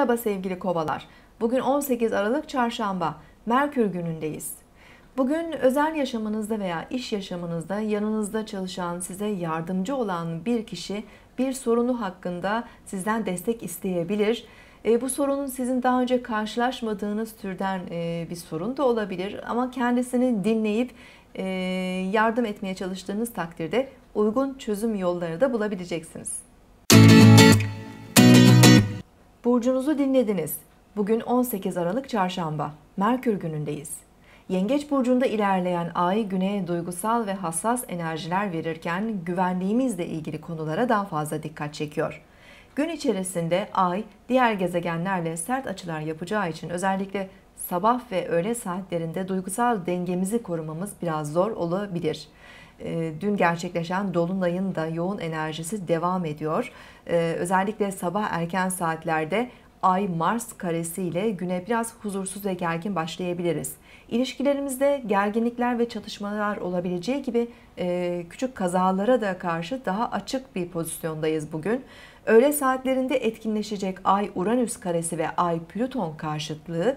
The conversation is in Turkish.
Merhaba sevgili kovalar. Bugün 18 Aralık Çarşamba, Merkür günündeyiz. Bugün özel yaşamınızda veya iş yaşamınızda yanınızda çalışan, size yardımcı olan bir kişi bir sorunu hakkında sizden destek isteyebilir. E, bu sorunun sizin daha önce karşılaşmadığınız türden e, bir sorun da olabilir ama kendisini dinleyip e, yardım etmeye çalıştığınız takdirde uygun çözüm yolları da bulabileceksiniz. Burcunuzu dinlediniz. Bugün 18 Aralık Çarşamba. Merkür günündeyiz. Yengeç burcunda ilerleyen ay güneye duygusal ve hassas enerjiler verirken güvenliğimizle ilgili konulara daha fazla dikkat çekiyor. Gün içerisinde ay diğer gezegenlerle sert açılar yapacağı için özellikle sabah ve öğle saatlerinde duygusal dengemizi korumamız biraz zor olabilir. Ee, dün gerçekleşen dolunayın da yoğun enerjisi devam ediyor. Ee, özellikle sabah erken saatlerde Ay Mars karesi ile güne biraz huzursuz ve gergin başlayabiliriz. İlişkilerimizde gerginlikler ve çatışmalar olabileceği gibi e, küçük kazalara da karşı daha açık bir pozisyondayız bugün. Öğle saatlerinde etkinleşecek Ay Uranüs karesi ve Ay Plüton karşıtlığı